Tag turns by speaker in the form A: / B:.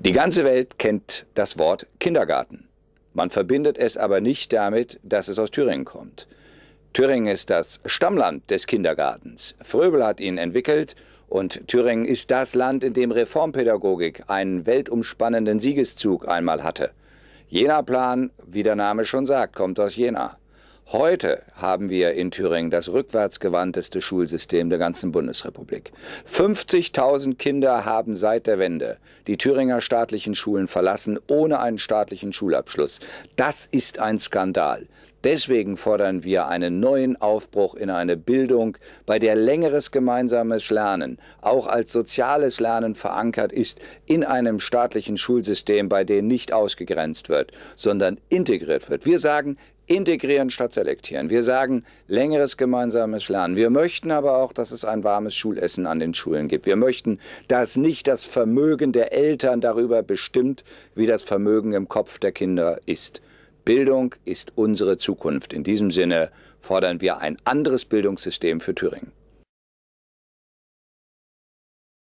A: Die ganze Welt kennt das Wort Kindergarten. Man verbindet es aber nicht damit, dass es aus Thüringen kommt. Thüringen ist das Stammland des Kindergartens. Fröbel hat ihn entwickelt und Thüringen ist das Land, in dem Reformpädagogik einen weltumspannenden Siegeszug einmal hatte. Jena-Plan, wie der Name schon sagt, kommt aus Jena. Heute haben wir in Thüringen das rückwärtsgewandteste Schulsystem der ganzen Bundesrepublik. 50.000 Kinder haben seit der Wende die Thüringer staatlichen Schulen verlassen, ohne einen staatlichen Schulabschluss. Das ist ein Skandal. Deswegen fordern wir einen neuen Aufbruch in eine Bildung, bei der längeres gemeinsames Lernen auch als soziales Lernen verankert ist in einem staatlichen Schulsystem, bei dem nicht ausgegrenzt wird, sondern integriert wird. Wir sagen, integrieren statt selektieren. Wir sagen längeres gemeinsames Lernen. Wir möchten aber auch, dass es ein warmes Schulessen an den Schulen gibt. Wir möchten, dass nicht das Vermögen der Eltern darüber bestimmt, wie das Vermögen im Kopf der Kinder ist. Bildung ist unsere Zukunft. In diesem Sinne fordern wir ein anderes Bildungssystem für Thüringen.